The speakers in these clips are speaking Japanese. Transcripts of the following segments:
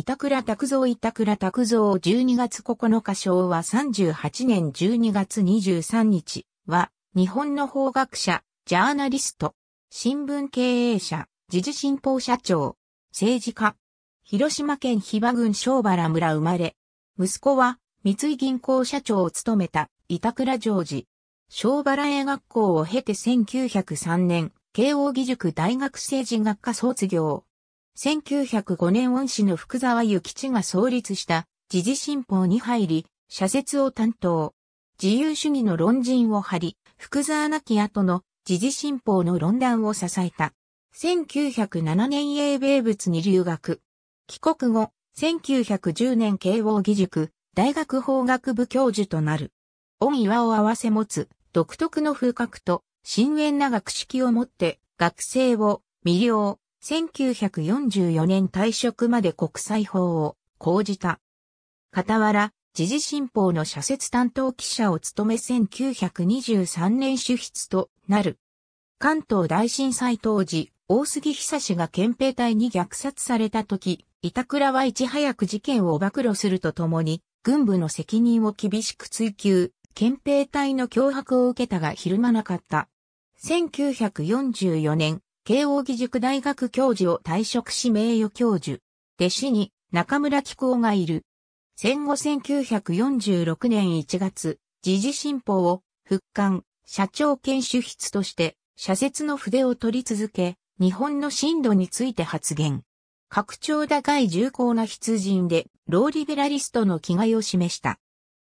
板倉拓造板倉拓造12月9日昭和38年12月23日は、日本の法学者、ジャーナリスト、新聞経営者、時事新報社長、政治家、広島県比婆郡小原村生まれ、息子は三井銀行社長を務めた板倉常治。小原英学校を経て1903年、慶応義塾大学政治学科卒業。1905年恩師の福沢諭吉が創立した時事新報に入り、社説を担当。自由主義の論人を張り、福沢亡き後の時事新報の論壇を支えた。1907年英米仏に留学。帰国後、1910年慶応義塾、大学法学部教授となる。恩岩を合わせ持つ、独特の風格と、深淵な学識を持って、学生を魅了、1944年退職まで国際法を講じた。傍ら、時事新報の社説担当記者を務め1923年主筆となる。関東大震災当時、大杉久志が憲兵隊に虐殺された時、板倉はいち早く事件を暴露するとともに、軍部の責任を厳しく追及、憲兵隊の脅迫を受けたがひるまなかった。1944年、慶應義塾大学教授を退職し名誉教授、弟子に中村紀行がいる。戦後1946年1月、時事新報を復刊、社長研修室として、社説の筆を取り続け、日本の進路について発言。拡張高い重厚な筆人で、ローリベラリストの気概を示した。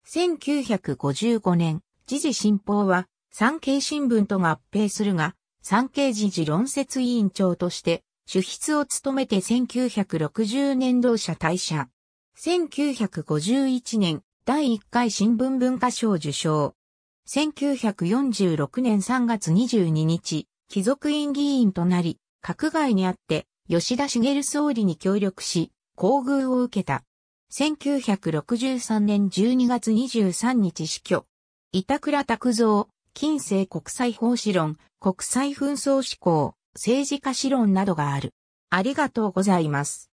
1955年、時事新報は、産経新聞と合併するが、産経時事論説委員長として、主筆を務めて1960年同社退社。1951年、第1回新聞文化賞受賞。1946年3月22日、貴族院議員となり、閣外にあって吉田茂総理に協力し、厚遇を受けた。1963年12月23日死去。板倉拓造、近世国際法史論、国際紛争思考、政治家史論などがある。ありがとうございます。